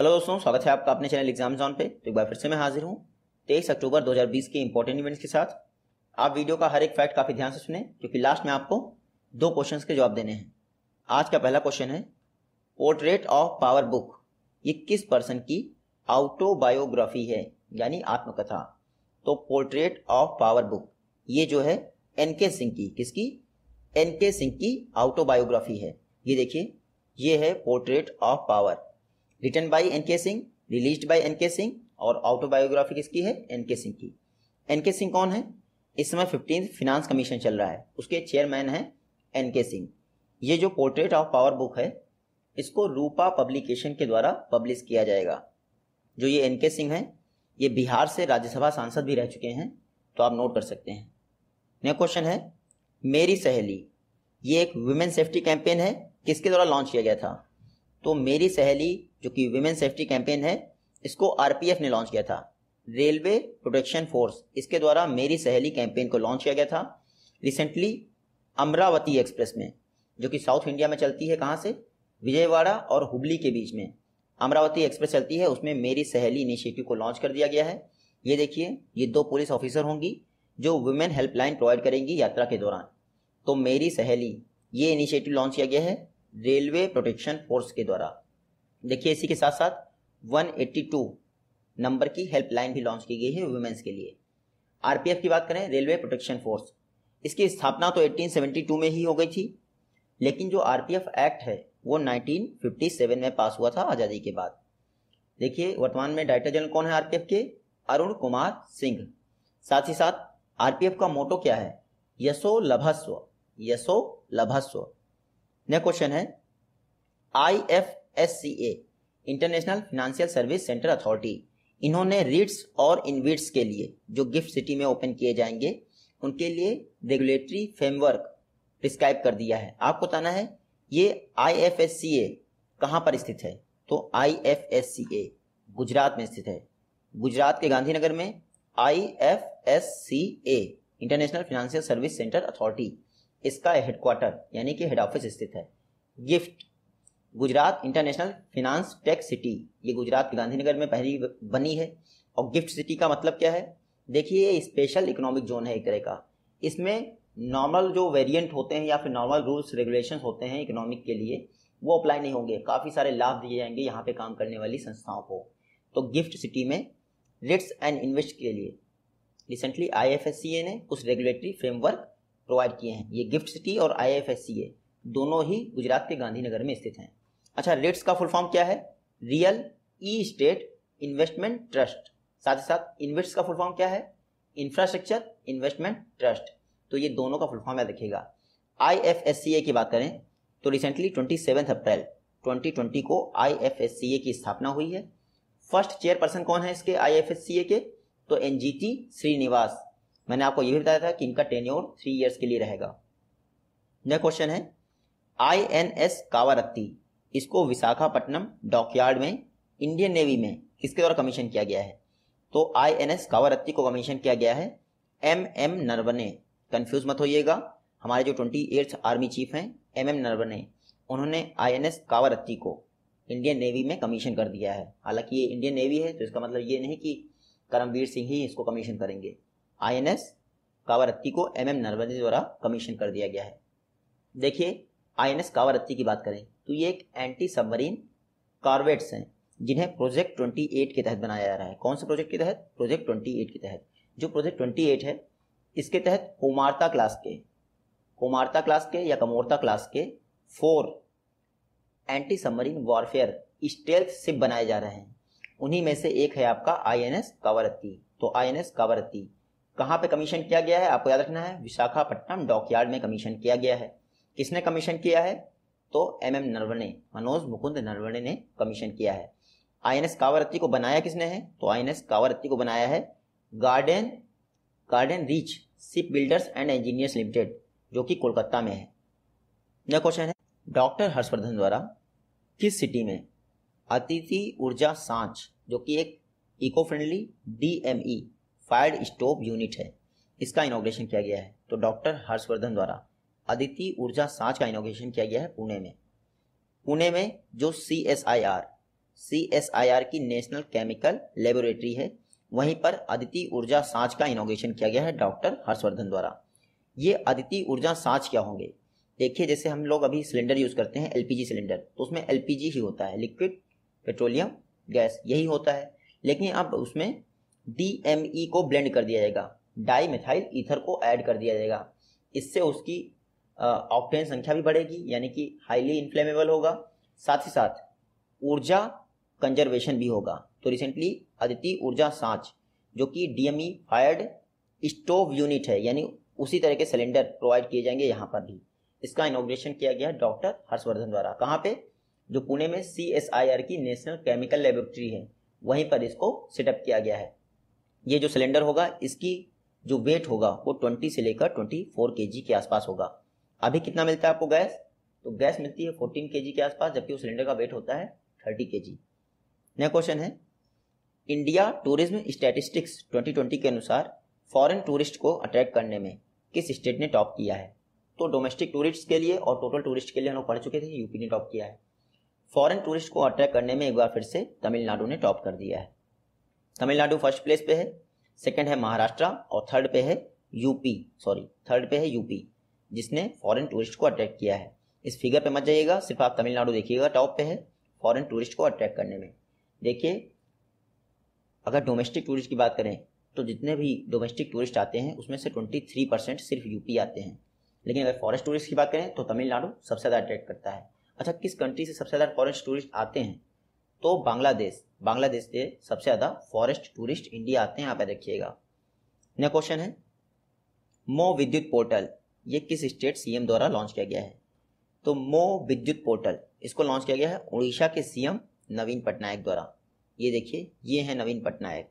hello दोस्तों स्वागत है आपका अपने चैनल एग्जाम जॉन पे तो एक बार फिर से मैं हाजिर हूँ तेईस अक्टूबर 2020 के इंपॉर्टेंट इवेंट्स के साथ आप वीडियो का हर एक फैक्ट काफ़ी ध्यान से सुने क्योंकि लास्ट में आपको दो क्वेश्चंस के जवाब देने हैं आज का पहला क्वेश्चन है पोर्ट्रेट ऑफ पावर बुक ये किस पर्सन की ऑटोबायोग्राफी है यानी आत्मकथा तो पोर्ट्रेट ऑफ पावर बुक ये जो है एन के सिंह की किसकी एन के सिंह की ऑटोबायोग्राफी है ये देखिए ये है portrait of power written by N K Singh release by N K Singh और ऑटोबायोग्राफी किसकी है एन के सिंह की एन के सिंह कौन है इस समय फिफ्टीन फिनांस कमीशन चल रहा है उसके चेयरमैन हैं एन के सिंह ये जो पोर्ट्रेट ऑफ पावर बुक है इसको रूपा पब्लिकेशन के द्वारा पब्लिश किया जाएगा जो ये एन के सिंह हैं ये बिहार से राज्यसभा सांसद भी रह चुके हैं तो आप नोट कर सकते हैं नेक्स्ट क्वेश्चन है मेरी सहेली ये एक वुमेन सेफ्टी कैंपेन है किसके द्वारा लॉन्च किया गया था तो मेरी सहेली जो कि वुमेन सेफ्टी कैंपेन है इसको आरपीएफ ने लॉन्च किया था रेलवे प्रोटेक्शन फोर्स इसके द्वारा मेरी सहेली कैंपेन को लॉन्च किया गया था रिसेंटली अमरावती एक्सप्रेस में जो कि साउथ इंडिया में चलती है कहाँ से विजयवाड़ा और हुबली के बीच में अमरावती एक्सप्रेस चलती है उसमें मेरी सहेली इनिशिएटिव को लॉन्च कर दिया गया है ये देखिए ये दो पुलिस ऑफिसर होंगी जो वुमेन हेल्पलाइन प्रोवाइड करेंगी यात्रा के दौरान तो मेरी सहेली ये इनिशिएटिव लॉन्च किया गया है रेलवे प्रोटेक्शन फोर्स के द्वारा देखिए इसी के साथ साथ 182 नंबर की हेल्पलाइन भी लॉन्च की गई है वुमेन्स के लिए आरपीएफ की बात करें रेलवे प्रोटेक्शन फोर्स इसकी स्थापना तो 1872 में ही हो गई थी लेकिन जो आरपीएफ एक्ट है वो 1957 में पास हुआ था आज़ादी के बाद देखिए वर्तमान में डायरेक्टर जनरल कौन है आरपीएफ के अरुण कुमार सिंह साथ ही साथ आरपीएफ का मोटो क्या है यशो लभस्व यशो लभस्व नेक्स्ट क्वेश्चन है I F S international financial service centre authority इन्होंने रीड्स और इनविट्स के लिए जो गिफ्ट सिटी में ओपन किए जाएंगे उनके लिए रेगुलेटरी फ्रेमवर्क प्रिस्क्राइब कर दिया है आपको बताना है ये आई एफ एस सी ए कहाँ पर स्थित है तो I F S C A Gujarat में स्थित है गुजरात के गांधीनगर में I F S C A international financial service centre authority इसका हेडक्वार्टर यानी कि हेड ऑफिस स्थित है gift Gujarat international finance tech city ये गुजरात के गांधीनगर में पहली बनी है और गिफ्ट सिटी का मतलब क्या है देखिए ये स्पेशल इकोनॉमिक जोन है एक तरह का इसमें नॉर्मल जो वेरिएंट होते हैं या फिर नॉर्मल रूल्स रेगुलेशन होते हैं इकोनॉमिक के लिए वो अप्लाई नहीं होंगे काफ़ी सारे लाभ दिए जाएंगे यहाँ पे काम करने वाली संस्थाओं को तो गिफ्ट सिटी में रिट्स एंड इन्वेस्ट के लिए रिसेंटली आई ने कुछ रेगुलेटरी फ्रेमवर्क प्रोवाइड किए हैं ये गिफ्ट सिटी और आई दोनों ही गुजरात के गांधीनगर में स्थित हैं अच्छा रेट्स का फुल फॉर्म क्या है real estate investment trust साथ ही साथ इन्वेस्ट का फुल फॉर्म क्या है इंफ्रास्ट्रक्चर इन्वेस्टमेंट ट्रस्ट तो ये दोनों का फुल फॉर्म याद रखिएगा आई एफ एस सी ए की बात करें तो recently twenty seven April twenty twenty को आई एफ एस सी ए की स्थापना हुई है फर्स्ट चेयरपर्सन कौन है इसके आई एफ एस सी ए के तो एन जी टी श्रीनिवास मैंने आपको ये भी बताया था कि इनका टेन्योर थ्री ईयर्स के लिए रहेगा नेक्स्ट क्वेश्चन है आईएनएस एन कावारत्ती इसको विशाखापट्टनम डॉकयार्ड में इंडियन नेवी में किसके द्वारा कमीशन किया गया है तो आईएनएस एन कावारत्ती को कमीशन किया गया है एम एम नरवने कंफ्यूज मत होइएगा हमारे जो ट्वेंटी एट्थ आर्मी चीफ हैं एम एम नरवने उन्होंने आईएनएस एन कावारत्ती को इंडियन नेवी में कमीशन कर दिया है हालांकि ये इंडियन नेवी है तो इसका मतलब ये नहीं कि करमवीर सिंह ही इसको कमीशन करेंगे आईएनएस एन कावारत्ती को एमएम नरवने द्वारा कमीशन कर दिया गया है देखिए आईएनएस कावरत्ती की बात करें तो ये एक एंटी सबमरीन कार्वेट्स हैं जिन्हें प्रोजेक्ट ट्वेंटी एट के तहत बनाया जा रहा है कौन से प्रोजेक्ट के तहत प्रोजेक्ट ट्वेंटी एट के तहत जो प्रोजेक्ट ट्वेंटी एट है इसके तहत कोमारता क्लास के कोमारता क्लास के या कमोर्ता क्लास के four anti submarine warfare stealth ship बनाए जा रहे हैं उन्हीं में से एक है आपका आई एन एस कावरत्ती तो आई एन एस कावरत्ती कहाँ पे कमीशन किया गया है आपको याद रखना है विशाखापट्टनम डॉकयार्ड में कमीशन किया गया है किसने कमीशन किया है तो एम एम नरवणे मनोज मुकुंद नरवणे ने कमीशन किया है आई एन एस कावरत्ती को बनाया किसने है तो आई एन एस कावरत्ती को बनाया है garden garden reach shipbuilders and engineers limited जो कि कोलकाता में है नया क्वेश्चन है डॉक्टर हर्षवर्धन द्वारा किस सिटी में अतिथि ऊर्जा सांच जो कि एक eco friendly DME fire stove unit है इसका इनोग्रेशन किया गया है तो डॉक्टर हर्षवर्धन द्वारा अदिति ऊर्जा सांच का इनोग्रेशन किया गया है पुणे में पुणे में जो C S I R C S I R की नेशनल केमिकल लेबोरेटरी है वहीं पर अदिति ऊर्जा सांच का इनोग्रेशन किया गया है डॉक्टर हर्षवर्धन द्वारा ये अदिति ऊर्जा सांच क्या होंगे देखिए जैसे हम लोग अभी सिलेंडर यूज़ करते हैं एलपीजी सिलेंडर तो उसमें एलपीजी ही होता है लिक्विड पेट्रोलियम गैस यही होता है लेकिन अब उसमें डी e को ब्लेंड कर दिया जाएगा डाई मिथाइल ईथर को ऐड कर दिया जाएगा इससे उसकी ऑक्टेन संख्या भी बढ़ेगी यानी कि हाईली इन्फ्लेमेबल होगा साथ ही साथ ऊर्जा कंजर्वेशन भी होगा तो रिसेंटली अदिति ऊर्जा सांच जो कि डीएमई फायर्ड स्टोव यूनिट है यानी उसी तरह के सिलेंडर प्रोवाइड किए जाएंगे यहाँ पर भी इसका इनोग्रेशन किया गया डॉक्टर हर्षवर्धन द्वारा कहाँ पे जो पुणे में सी एस आई आर की नेशनल केमिकल लेबोरेटरी है वहीं पर इसको सेटअप किया गया है ये जो सिलेंडर होगा इसकी जो वेट होगा वो 20 से लेकर 24 केजी के आसपास होगा अभी कितना मिलता है आपको गैस तो गैस मिलती है फोर्टीन के के आसपास जबकि उस सिलेंडर का वेट होता है थर्टी के नया क्वेश्चन है इंडिया टूरिज्म स्टैटिस्टिक्स 2020 के अनुसार फॉरेन टूरिस्ट को अट्रैक्ट करने में किस स्टेट ने टॉप किया है तो डोमेस्टिक टूरिस्ट के लिए और टोटल टूरिस्ट के लिए हम लोग पढ़ चुके थे यूपी ने टॉप किया है फॉरेन टूरिस्ट को अट्रैक्ट करने में एक बार फिर से तमिलनाडु ने टॉप कर दिया है तमिलनाडु फर्स्ट प्लेस पे है सेकंड है महाराष्ट्र और थर्ड पे है यूपी सॉरी थर्ड पे है यूपी जिसने फॉरेन टूरिस्ट को अट्रैक्ट किया है इस फिगर पे मत जाइएगा सिर्फ आप तमिलनाडु देखिएगा टॉप पे है फॉरेन टूरिस्ट को अट्रैक्ट करने में देखिए अगर डोमेस्टिक टूरिस्ट की बात करें तो जितने भी डोमेस्टिक टूरिस्ट आते हैं उसमें से ट्वेंटी थ्री परसेंट सिर्फ यूपी आते हैं लेकिन अगर फॉरेस्ट टूरिस्ट की बात करें तो तमिलनाडु सबसे ज़्यादा अट्रैक्ट करता है अच्छा किस कंट्री से सबसे ज़्यादा फॉरेस्ट टूरिस्ट आते हैं तो बांग्लादेश बांग्लादेश से सबसे ज़्यादा फॉरेस्ट टूरिस्ट इंडिया आते हैं यहाँ पर देखिएगा नेक्स्ट क्वेश्चन है मो विद्युत पोर्टल ये किस स्टेट सीएम द्वारा लॉन्च किया गया है तो मो विद्युत पोर्टल इसको लॉन्च किया गया है उड़ीसा के सीएम नवीन पटनायक द्वारा ये देखिए ये है नवीन पटनायक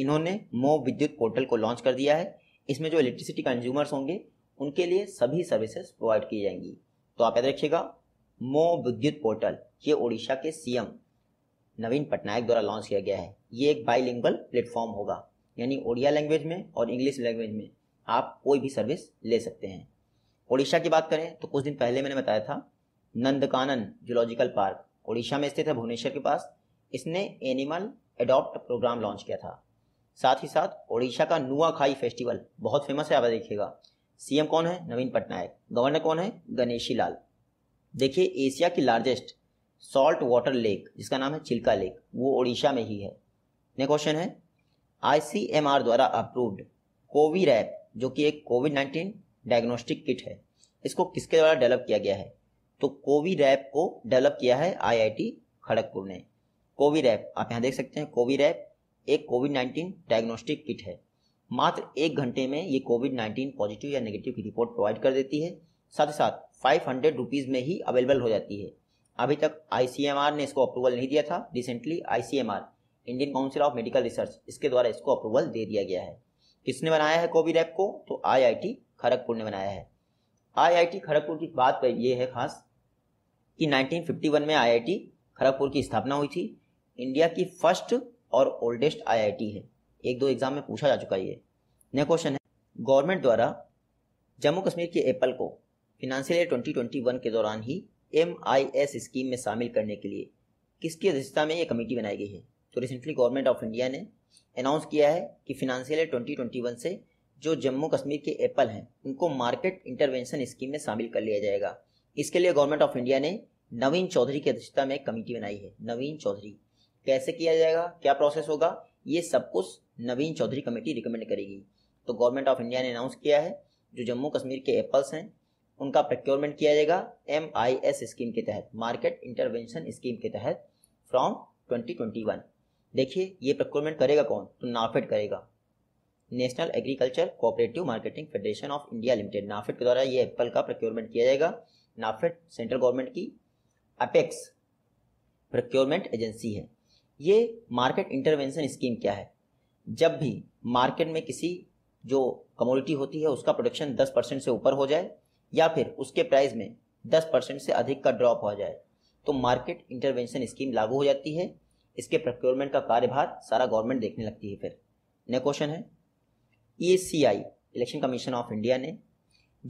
इन्होंने मो विद्युत पोर्टल को लॉन्च कर दिया है इसमें जो इलेक्ट्रिसिटी कंज्यूमर्स होंगे उनके लिए सभी सर्विसेज प्रोवाइड की जाएंगी तो आप याद रखिएगा मो विद्युत पोर्टल ये ओडिशा के सीएम नवीन पटनायक द्वारा लॉन्च किया गया है ये एक बाइलिंगल प्लेटफॉर्म होगा यानी ओडिया लैंग्वेज में और इंग्लिश लैंग्वेज में आप कोई भी सर्विस ले सकते हैं ओडिशा की बात करें तो कुछ दिन पहले मैंने बताया था नंदकानन जूलॉजिकल पार्क ओडिशा में स्थित है भुवनेश्वर के पास इसने एनिमल एडॉप्ट प्रोग्राम लॉन्च किया था साथ ही साथ ओडिशा का नुआखाई फेस्टिवल बहुत फेमस है आप देखिएगा सीएम कौन है नवीन पटनायक गवर्नर कौन है गणेशी लाल देखिए एशिया की लार्जेस्ट सॉल्ट वाटर लेक जिसका नाम है चिल्का लेक वो ओडिशा में ही है नेक्स्ट क्वेश्चन है आईसीएमआर द्वारा अप्रूव्ड कोविरैप जो कि एक कोविड नाइन्टीन डायग्नोस्टिक किट है इसको किसके द्वारा डेवलप किया गया है तो कोवी रैप को डेवलप किया है आईआईटी खड़गपुर ने कोवी रैप आप यहाँ देख सकते हैं कोवी रैप एक कोविड नाइन्टीन डायग्नोस्टिक किट है मात्र एक घंटे में ये कोविड नाइन्टीन पॉजिटिव या नेगेटिव की रिपोर्ट प्रोवाइड कर देती है साथ ही साथ फाइव हंड्रेड रुपीज़ में ही अवेलेबल हो जाती है अभी तक आई ने इसको अप्रूवल नहीं दिया था recently I Indian council of medical research इसके द्वारा इसको अप्रूवल दे दिया गया है किसने बनाया है कोविड ऐप को तो आई खड़गपुर ने बनाया है आईआईटी खड़गपुर की बात पर यह है खास कि 1951 में आईआईटी खड़गपुर की स्थापना हुई थी इंडिया की फर्स्ट और ओल्डेस्ट आईआईटी है एक दो एग्जाम में पूछा जा चुका ये नेक्स्ट क्वेश्चन है गवर्नमेंट द्वारा जम्मू कश्मीर के एप्पल को फिनेंशियल ईयर 2021 के दौरान ही एम स्कीम में शामिल करने के लिए किसकी अध्यक्षता में ये कमेटी बनाई गई है तो रिसेंटली गवर्नमेंट ऑफ इंडिया ने अनाउंस किया है कि फिनेंशियल ईयर 2021 से जो जम्मू कश्मीर के एप्पल हैं उनको मार्केट इंटरवेंशन स्कीम में शामिल कर लिया जाएगा इसके लिए गवर्नमेंट ऑफ इंडिया ने नवीन चौधरी की अध्यक्षता में कमेटी बनाई है नवीन चौधरी कैसे किया जाएगा क्या प्रोसेस होगा ये सब कुछ नवीन चौधरी कमेटी रिकमेंड करेगी तो गवर्नमेंट ऑफ इंडिया ने अनाउंस किया है जो जम्मू कश्मीर के एप्पल्स हैं उनका प्रक्योरमेंट किया जाएगा एम आई एस स्कीम के तहत मार्केट इंटरवेंशन स्कीम के तहत फ्रॉम 2021 देखिए ये प्रक्योरमेंट करेगा कौन तो नाफेड करेगा national agriculture cooperative marketing federation of India limited NAFED के द्वारा ये एप्पल का प्रोक्योरमेंट किया जाएगा नाफेड सेंट्रल गवर्नमेंट की अपेक्स प्रोक्योरमेंट एजेंसी है ये मार्केट इंटरवेंशन स्कीम क्या है जब भी मार्केट में किसी जो कमोडिटी होती है उसका प्रोडक्शन 10 परसेंट से ऊपर हो जाए या फिर उसके प्राइस में 10 परसेंट से अधिक का ड्रॉप हो जाए तो मार्केट इंटरवेंशन स्कीम लागू हो जाती है इसके प्रोक्योरमेंट का कार्यभार सारा गवर्नमेंट देखने लगती है फिर नेक्स्ट क्वेश्चन है a election commission of India ने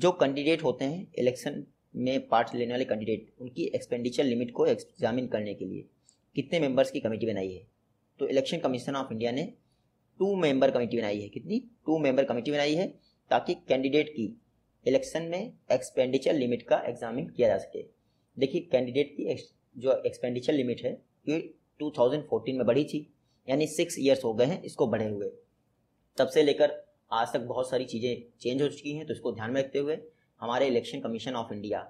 जो कैंडिडेट होते हैं इलेक्शन में पार्ट लेने वाले कैंडिडेट उनकी एक्सपेंडिचर लिमिट को एग्जामिन करने के लिए कितने मेंबर्स की कमेटी बनाई है तो इलेक्शन कमीशन ऑफ इंडिया ने टू मेंबर कमेटी बनाई है कितनी टू मेंबर कमेटी बनाई है ताकि कैंडिडेट की इलेक्शन में एक्सपेंडिचर लिमिट का एग्जामिन किया जा सके देखिए कैंडिडेट की जो एक्सपेंडिचर लिमिट है ये 2014 में बढ़ी थी यानी सिक्स ईयर्स हो गए हैं इसको बढ़े हुए तब से लेकर आज तक बहुत सारी चीज़ें चेंज हो चुकी हैं तो इसको ध्यान में रखते हुए हमारे इलेक्शन कमीशन ऑफ इंडिया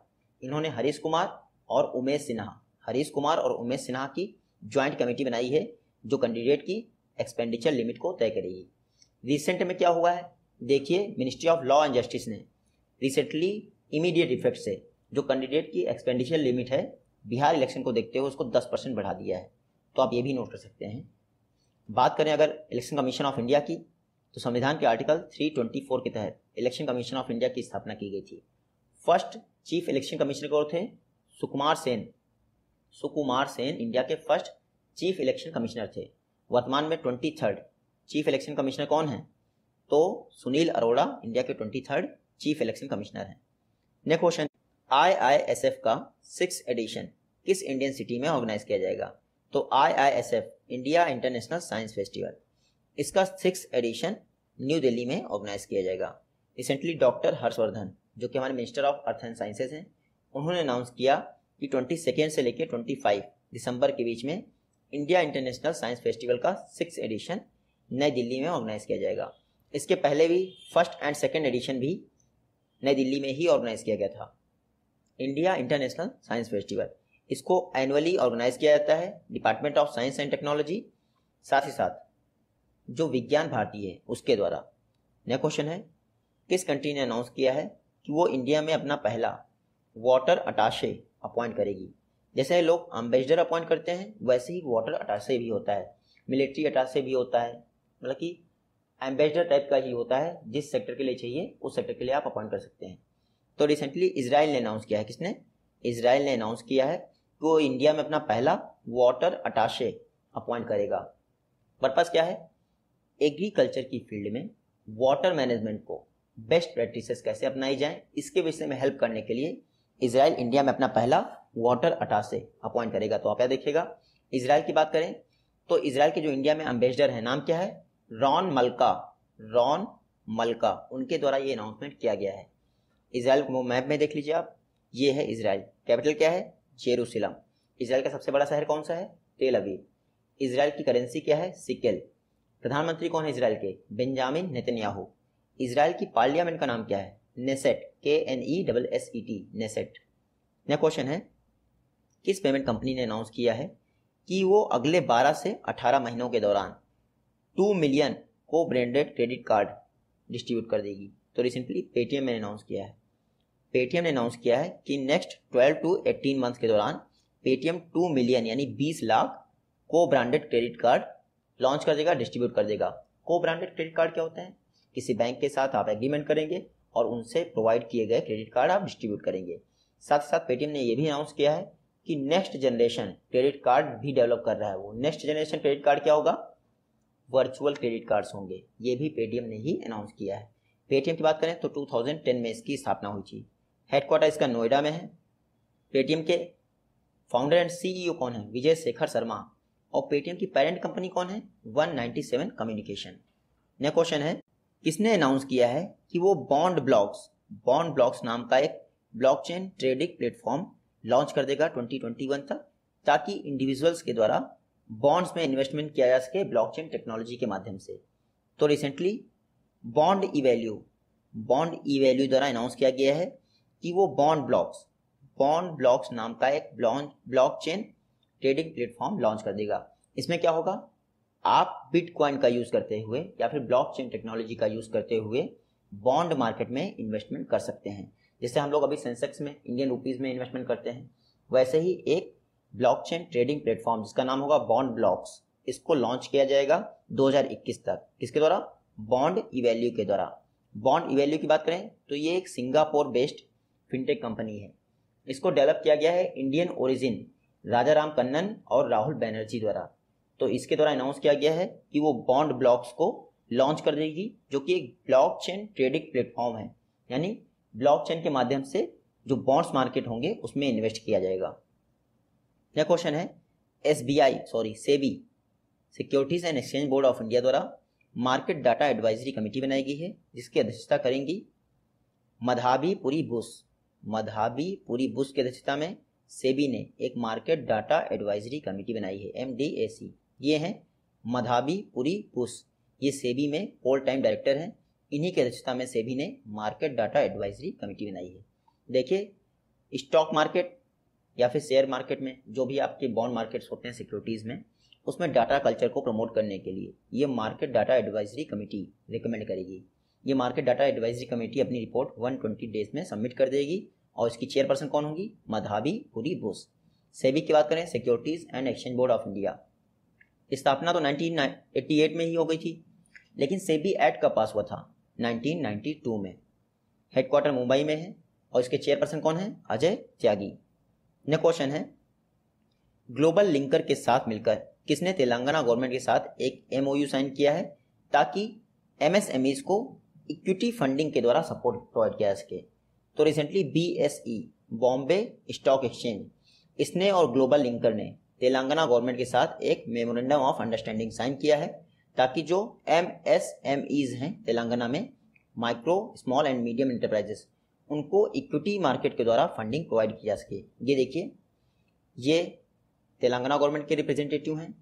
इन्होंने हरीश कुमार और उमेश सिन्हा हरीश कुमार और उमेश सिन्हा की ज्वाइंट कमेटी बनाई है जो कैंडिडेट की एक्सपेंडिचर लिमिट को तय करेगी रिसेंट में क्या हुआ है देखिए ministry of law and justice ने रिसेंटली इमीडिएट इफेक्ट से जो कैंडिडेट की एक्सपेंडिचर लिमिट है बिहार इलेक्शन को देखते हुए उसको दस परसेंट बढ़ा दिया है तो आप ये भी नोट कर सकते हैं बात करें अगर इलेक्शन कमीशन ऑफ इंडिया की तो संविधान के आर्टिकल 324 के तहत इलेक्शन कमीशन ऑफ इंडिया की स्थापना की गई थी फर्स्ट चीफ इलेक्शन कमिश्नर कौन थे सुकुमार सेन सुकुमार सेन इंडिया के फर्स्ट चीफ इलेक्शन कमिश्नर थे वर्तमान में twenty third chief election commissioner कौन है तो सुनील अरोड़ा इंडिया के ट्वेंटी चीफ इलेक्शन कमिश्नर हैं नेक्स्ट क्वेश्चन आईआईएसएफ का सिक्स एडिशन किस इंडियन सिटी में ऑर्गेनाइज किया जाएगा तो IISF India international science festival इसका सिक्स एडिशन न्यू दिल्ली में ऑर्गेनाइज किया जाएगा रिसेंटली डॉक्टर हर्षवर्धन जो कि हमारे minister of earth and sciences हैं उन्होंने अनाउंस किया कि ट्वेंटी सेकेंड से लेकर ट्वेंटी फाइव दिसंबर के बीच में इंडिया इंटरनेशनल साइंस फेस्टिवल का सिक्स एडिशन नई दिल्ली में ऑर्गेनाइज किया जाएगा इसके पहले भी फर्स्ट एंड सेकेंड एडिशन भी नई दिल्ली में ही ऑर्गेनाइज किया गया था इंडिया इंटरनेशनल साइंस फेस्टिवल इसको एनुअली ऑर्गेनाइज किया जाता है department of science and technology साथ ही साथ जो विज्ञान भारती है उसके द्वारा नया क्वेश्चन है किस कंट्री ने अनाउंस किया है कि वो इंडिया में अपना पहला वाटर अटाशे अपॉइंट करेगी जैसे लोग अम्बेसडर अपॉइंट करते हैं वैसे ही वाटर अटाशे भी होता है मिलिट्री अटाशे भी होता है मतलब कि एम्बेसडर टाइप का ही होता है जिस सेक्टर के लिए चाहिए उस सेक्टर के लिए आप अपॉइंट कर सकते हैं तो रिसेंटली इसराइल ने अनाउंस किया है किसने इसराइल ने अनाउंस किया है कि वो इंडिया में अपना पहला वाटर अटाशे अपॉइंट करेगा पर्पज़ क्या है एग्रीकल्चर की फील्ड में वाटर मैनेजमेंट को बेस्ट प्रैक्टिसेस कैसे अपनाई जाए इसके विषय में हेल्प करने के लिए इसराइल इंडिया में अपना पहला वाटर अटासे अपॉइंट करेगा तो आप क्या देखिएगा इसराइल की बात करें तो इसराइल के जो इंडिया में अम्बेसडर है नाम क्या है रॉन मलका रॉन मलका उनके द्वारा ये अनाउंसमेंट किया गया है इसराइल मैप में देख लीजिए आप ये है इसराइल कैपिटल क्या है जेरूसलम इसराइल का सबसे बड़ा शहर कौन सा है तेल अबीब इसराइल की करेंसी क्या है सिकेल प्रधानमंत्री कौन है इसराइल के बेंजामिन नेतन्याहू इसराइल की पार्लियामेंट का नाम क्या है नेसेट के N E double S E T Knesset नया क्वेश्चन है किस पेमेंट कंपनी ने अनाउंस किया है कि वो अगले 12 से 18 महीनों के दौरान 2 मिलियन को ब्रांडेड क्रेडिट कार्ड डिस्ट्रीब्यूट कर देगी तो रिसेंटली पेटीएम ने अनाउंस किया है पेटीएम ने अनाउंस किया है कि नेक्स्ट 12 टू 18 मंथ के दौरान पेटीएम 2 मिलियन यानी 20 लाख को ब्रांडेड क्रेडिट कार्ड लॉन्च कर देगा डिस्ट्रीब्यूट कर देगा को ब्रांडेड क्रेडिट कार्ड क्या होते हैं किसी बैंक के साथ आप एग्रीमेंट करेंगे और उनसे प्रोवाइड किए गए क्रेडिट कार्ड आप डिस्ट्रीब्यूट करेंगे साथ साथ पेटीएम ने यह भी अनाउंस किया है कि नेक्स्ट जनरेशन क्रेडिट कार्ड भी डेवलप कर रहा है वो नेक्स्ट जनरेशन क्रेडिट कार्ड क्या होगा वर्चुअल क्रेडिट कार्ड्स होंगे ये भी पेटीएम ने ही अनाउंस किया है पेटीएम की बात करें तो 2010 में इसकी स्थापना हुई थी हेडक्वार्टर इसका नोएडा में है पेटीएम के फाउंडर एंड सीईओ कौन है विजय शेखर शर्मा और पेटीएम की पेरेंट कंपनी कौन है 197 कम्युनिकेशन नेक्स्ट क्वेश्चन है किसने अनाउंस किया है कि वो बॉन्ड ब्लॉक्स बॉन्ड ब्लॉक्स नाम का एक ब्लॉकचेन ट्रेडिंग प्लेटफॉर्म लॉन्च कर देगा 2021 तक ताकि इंडिविजुअल्स के द्वारा बॉन्ड्स में इन्वेस्टमेंट किया जा सके ब्लॉकचेन टेक्नोलॉजी के माध्यम से तो recently bond e value bond e value द्वारा अनाउंस किया गया है कि वो बॉन्ड ब्लॉक्स बॉन्ड ब्लॉक्स नाम का एक blockchain trading platform launch कर देगा इसमें क्या होगा आप बिटकॉइन का यूज करते हुए या फिर ब्लॉकचेन टेक्नोलॉजी का यूज करते हुए बॉन्ड मार्केट में इन्वेस्टमेंट कर सकते हैं जैसे हम लोग अभी सेंसेक्स में इंडियन रुपीज में इन्वेस्टमेंट करते हैं वैसे ही एक ब्लॉकचेन ट्रेडिंग प्लेटफॉर्म जिसका नाम होगा बॉन्ड ब्लॉक्स इसको लॉन्च किया जाएगा 2021 तक किसके द्वारा बॉन्ड इवेल्यू के द्वारा बॉन्ड इवेल्यू की बात करें तो ये एक सिंगापुर बेस्ड फिनटेक कंपनी है इसको डेवलप किया गया है इंडियन ओरिजिन राजा राम कन्नन और राहुल बैनर्जी द्वारा तो इसके द्वारा अनाउंस किया गया है कि वो बॉन्ड ब्लॉक्स को लॉन्च कर देगी जो कि एक ब्लॉकचेन ट्रेडिंग प्लेटफॉर्म है यानी ब्लॉकचेन के माध्यम से जो बॉन्ड्स मार्केट होंगे उसमें इन्वेस्ट किया जाएगा यह क्वेश्चन है S sorry SEBI securities and exchange board of India द्वारा मार्केट डाटा एडवाइजरी कमेटी बनाई गई है जिसकी अध्यक्षता करेंगी मधाबी पुरी बुस मधाबी पुरी बुस की अध्यक्षता में सेबी ने एक मार्केट डाटा एडवाइजरी कमेटी बनाई है एम डी ए सी ये हैं मधाबी पुरी पुस ये सेबी में पोल टाइम डायरेक्टर हैं इन्हीं की अध्यक्षता में सेबी ने मार्केट डाटा एडवाइजरी कमेटी बनाई है देखिए स्टॉक मार्केट या फिर शेयर मार्केट में जो भी आपके बॉन्ड मार्केट्स होते हैं सिक्योरिटीज़ में उसमें डाटा कल्चर को प्रमोट करने के लिए ये market data advisory committee recommend करेगी ये मार्केट डाटा एडवाइजरी कमेटी अपनी रिपोर्ट 120 डेज में सबमिट कर देगी और इसकी चेयरपर्सन कौन होगी मधाबी पुरी बोस सेबी की बात करें securities and exchange board of India स्थापना तो 1988 में ही हो गई थी लेकिन सेबी एक्ट का पास हुआ था 1992 में हेडक्वार्टर मुंबई में है और इसके चेयरपर्सन कौन है अजय त्यागी ने क्वेश्चन है ग्लोबल लिंकर के साथ मिलकर किसने तेलंगाना गवर्नमेंट के साथ एक एम साइन किया है ताकि एमएसएमई को इक्विटी फंडिंग के द्वारा सपोर्ट प्रोवाइड किया जा सके तो recently B S E Bombay stock exchange इसने और ग्लोबल लिंकर ने तेलंगाना गवर्नमेंट के साथ एक मेमोरेंडम ऑफ अंडरस्टैंडिंग साइन किया है ताकि जो एम एस एम ईज हैं तेलंगाना में micro small and medium enterprises उनको इक्विटी मार्केट के द्वारा फंडिंग प्रोवाइड की जा सके ये देखिए ये तेलंगाना गवर्नमेंट के रिप्रेजेंटेटिव हैं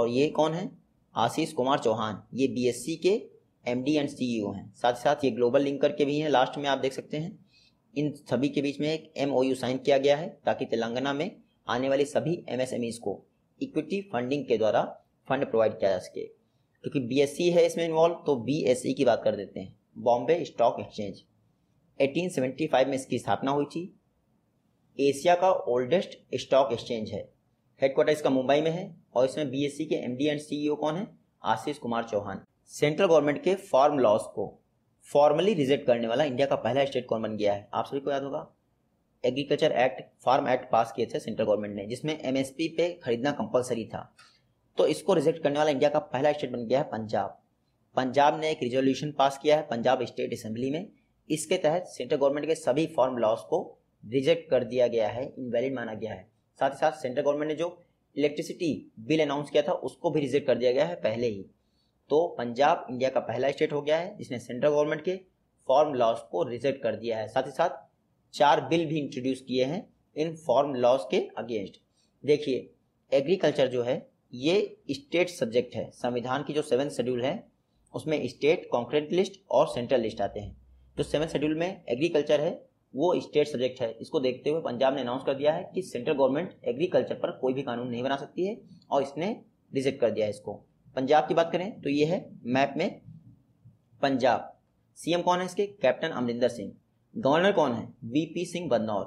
और ये कौन है आशीष कुमार चौहान ये बीएससी e के एमडी एंड सीईओ हैं साथ ही साथ ये ग्लोबल लिंकर के भी हैं लास्ट में आप देख सकते हैं इन सभी के बीच में एक एम साइन किया गया है ताकि तेलंगाना में आने वाली सभी एम को इक्विटी फंडिंग के द्वारा फंड प्रोवाइड किया जा सके क्योंकि बी e है इसमें इन्वॉल्व तो बी e की बात कर देते हैं बॉम्बे स्टॉक एक्सचेंज 1875 में इसकी स्थापना हुई थी एशिया का ओल्डेस्ट स्टॉक एक्सचेंज है हेडक्वार्टर इसका मुंबई में है और इसमें बी e के एमडी एंड सीईओ कौन है आशीष कुमार चौहान सेंट्रल गवर्नमेंट के फार्म लॉस को फॉर्मली रिजेक्ट करने वाला इंडिया का पहला स्टेट कौन बन गया है आप सभी को याद होगा agriculture act farm act pass किए थे सेंट्रल गवर्नमेंट ने जिसमें एमएसपी पे खरीदना कंपलसरी था तो इसको रिजेक्ट करने वाला इंडिया का पहला स्टेट बन गया है पंजाब पंजाब ने एक रिजोल्यूशन पास किया है पंजाब स्टेट असेंबली में इसके तहत सेंट्रल गवर्नमेंट के सभी फॉर्म लॉस को रिजेक्ट कर दिया गया है इनवैलिड माना गया है साथ ही साथ सेंट्रल गवर्नमेंट ने जो इलेक्ट्रिसिटी बिल अनाउंस किया था उसको भी रिजेक्ट कर दिया गया है पहले ही तो पंजाब इंडिया का पहला स्टेट हो गया है जिसने सेंट्रल गवर्नमेंट के फॉर्म लॉस को रिजेक्ट कर दिया है साथ ही साथ चार बिल भी इंट्रोड्यूस किए हैं इन फॉर्म लॉस के अगेंस्ट देखिए एग्रीकल्चर जो है ये स्टेट सब्जेक्ट है संविधान की जो सेवन शेड्यूल है उसमें स्टेट कॉन्क्रेट लिस्ट और सेंट्रल लिस्ट आते हैं जो सेवन शेड्यूल में एग्रीकल्चर है वो स्टेट सब्जेक्ट है इसको देखते हुए पंजाब ने अनाउंस कर दिया है कि सेंट्रल गवर्नमेंट एग्रीकल्चर पर कोई भी कानून नहीं बना सकती है और इसने रिजेक्ट कर दिया है इसको पंजाब की बात करें तो ये है मैप में पंजाब सीएम कौन है इसके कैप्टन अमरिंदर सिंह गवर्नर कौन है वीपी सिंह बदनौर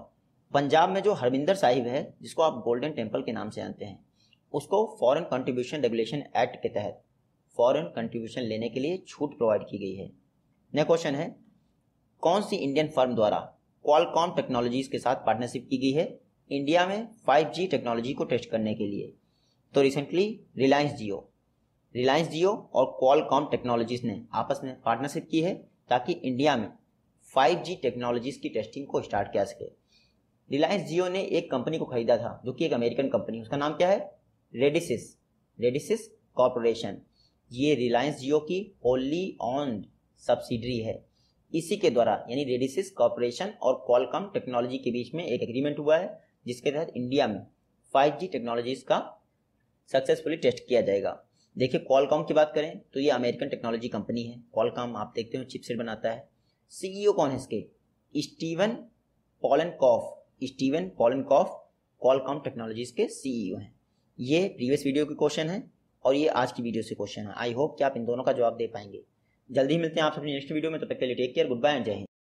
पंजाब में जो हरमिंदर साहिब है जिसको आप गोल्डन टेम्पल के नाम से जानते हैं उसको फॉरेन कंट्रीब्यूशन रेगुलेशन एक्ट के तहत फॉरेन कंट्रीब्यूशन लेने के लिए छूट प्रोवाइड की गई है नेक्स्ट क्वेश्चन है कौन सी इंडियन फर्म द्वारा क्वालकॉम टेक्नोलॉजीज के साथ पार्टनरशिप की गई है इंडिया में 5G टेक्नोलॉजी को टेस्ट करने के लिए तो रिसेंटली रिलायंस जियो रिलायंस जियो और क्वालकॉम टेक्नोलॉजीज ने आपस में पार्टनरशिप की है ताकि इंडिया में 5G टेक्नोलॉजीज की टेस्टिंग को स्टार्ट किया सके रिलायंस जियो ने एक कंपनी को खरीदा था जो कि एक अमेरिकन कंपनी उसका नाम क्या है रेडिसिस रेडिसिस कॉरपोरेशन ये रिलायंस जियो की होली ऑन सब्सिडरी है इसी के द्वारा यानी रेडिसिस कॉरपोरेशन और क्वालकॉम टेक्नोलॉजी के बीच में एक एग्रीमेंट हुआ है जिसके तहत इंडिया में 5G टेक्नोलॉजीज का सक्सेसफुली टेस्ट किया जाएगा देखिए कॉलकॉम की बात करें तो ये अमेरिकन टेक्नोलॉजी कंपनी है कॉलकॉम आप देखते हो चिपसेट बनाता है सीईओ e कौन है इसके Steven Mollenkopf Steven Mollenkopf Qualcomm technologies के सीईओ e हैं ये प्रीवियस वीडियो के क्वेश्चन है और ये आज की वीडियो से क्वेश्चन है आई होप कि आप इन दोनों का जवाब दे पाएंगे जल्दी मिलते हैं आप अपनी नेक्स्ट वीडियो में तो तक के लिए टेक केयर गुड बाय जय हिंद